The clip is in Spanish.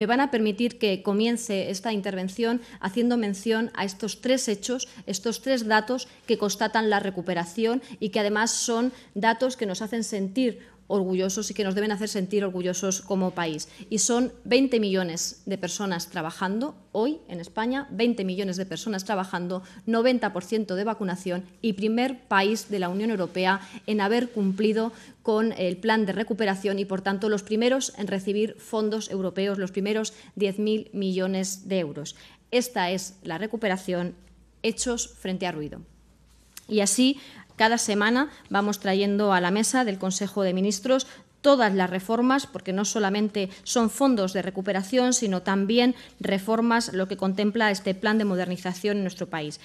Me van a permitir que comience esta intervención haciendo mención a estos tres hechos, estos tres datos que constatan la recuperación y que además son datos que nos hacen sentir orgullosos y que nos deben hacer sentir orgullosos como país. Y son 20 millones de personas trabajando hoy en España, 20 millones de personas trabajando, 90% de vacunación y primer país de la Unión Europea en haber cumplido con el plan de recuperación y, por tanto, los primeros en recibir fondos europeos, los primeros 10.000 millones de euros. Esta es la recuperación hechos frente a ruido. Y así, cada semana vamos trayendo a la mesa del Consejo de Ministros todas las reformas, porque no solamente son fondos de recuperación, sino también reformas, lo que contempla este plan de modernización en nuestro país.